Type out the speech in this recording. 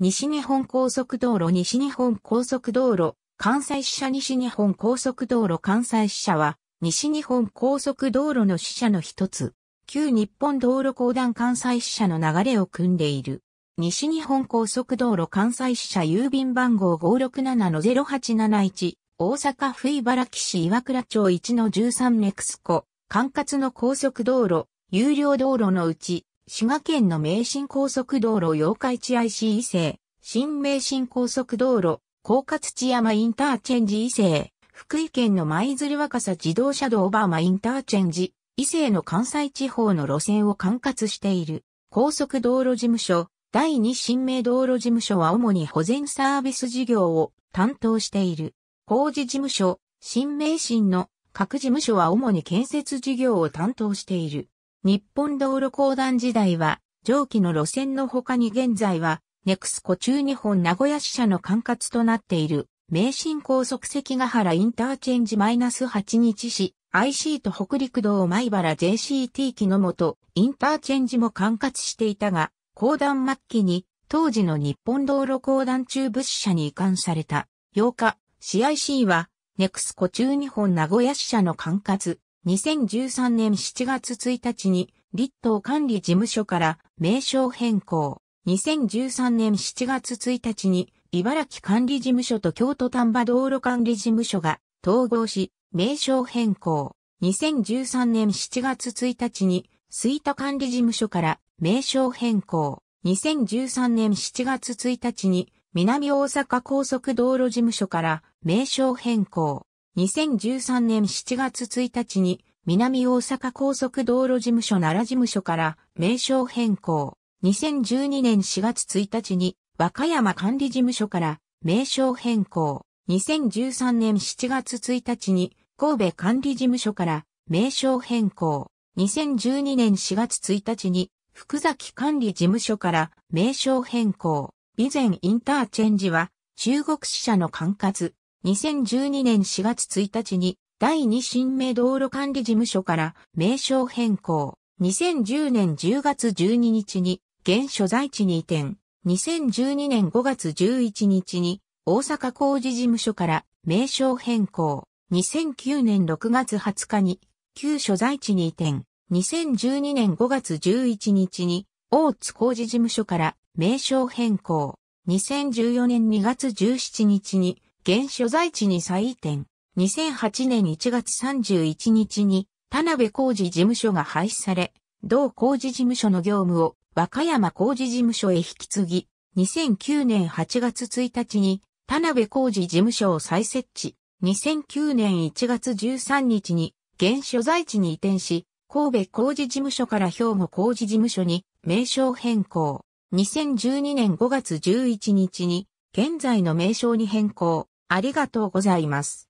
西日本高速道路西日本高速道路関西支社西日本高速道路関西支社は西日本高速道路の支社の一つ旧日本道路公団関西支社の流れを組んでいる西日本高速道路関西支社郵便番号567-0871大阪府茨城市岩倉町1の13ネクスコ管轄の高速道路有料道路のうち滋賀県の名神高速道路八日市 IC 伊勢、新名神高速道路、高架土山インターチェンジ伊勢、福井県の舞鶴若狭自動車道バーマインターチェンジ、伊勢の関西地方の路線を管轄している、高速道路事務所、第2新名道路事務所は主に保全サービス事業を担当している。工事事務所、新名神の各事務所は主に建設事業を担当している。日本道路公団時代は、上記の路線の他に現在は、ネクスコ中日本名古屋支社の管轄となっている、名神高速関ヶ原インターチェンジマイナス8日市、IC と北陸道米原 JCT 機のと、インターチェンジも管轄していたが、公団末期に、当時の日本道路公団中部支社に移管された。8日、CIC は、ネクスコ中日本名古屋支社の管轄、2013年7月1日に、立東管理事務所から名称変更。2013年7月1日に、茨城管理事務所と京都丹波道路管理事務所が統合し、名称変更。2013年7月1日に、吹田管理事務所から名称変更。2013年7月1日に、南大阪高速道路事務所から名称変更。2013年7月1日に南大阪高速道路事務所奈良事務所から名称変更。2012年4月1日に和歌山管理事務所から名称変更。2013年7月1日に神戸管理事務所から名称変更。2012年4月1日に福崎管理事務所から名称変更。備前インターチェンジは中国支社の管轄、2012年4月1日に第2新名道路管理事務所から名称変更。2010年10月12日に現所在地に移転。2012年5月11日に大阪工事事務所から名称変更。2009年6月20日に旧所在地に移転。2012年5月11日に大津工事事務所から名称変更。2014年2月17日に現所在地に再移転。2008年1月31日に、田辺工事事務所が廃止され、同工事事務所の業務を和歌山工事事務所へ引き継ぎ、2009年8月1日に田辺工事事務所を再設置、2009年1月13日に現所在地に移転し、神戸工事事務所から兵庫工事事務所に名称変更。2012年5月11日に現在の名称に変更。ありがとうございます。